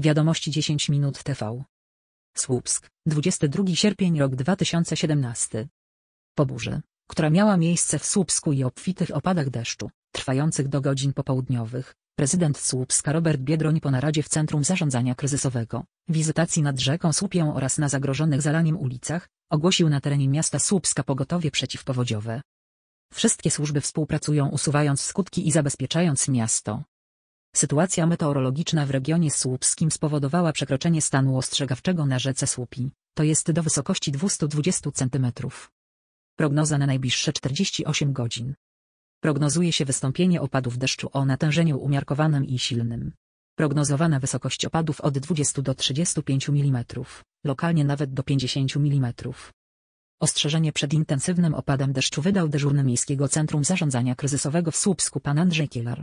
Wiadomości 10 minut TV. Słupsk, 22 sierpień rok 2017. Po burzy, która miała miejsce w Słupsku i obfitych opadach deszczu, trwających do godzin popołudniowych, prezydent Słupska Robert Biedroń po naradzie w Centrum Zarządzania Kryzysowego, wizytacji nad rzeką Słupią oraz na zagrożonych zalaniem ulicach, ogłosił na terenie miasta Słupska pogotowie przeciwpowodziowe. Wszystkie służby współpracują usuwając skutki i zabezpieczając miasto. Sytuacja meteorologiczna w regionie słupskim spowodowała przekroczenie stanu ostrzegawczego na rzece Słupi, to jest do wysokości 220 cm. Prognoza na najbliższe 48 godzin. Prognozuje się wystąpienie opadów deszczu o natężeniu umiarkowanym i silnym. Prognozowana wysokość opadów od 20 do 35 mm, lokalnie nawet do 50 mm. Ostrzeżenie przed intensywnym opadem deszczu wydał dyżurny Miejskiego Centrum Zarządzania Kryzysowego w Słupsku pan Andrzej Kielar.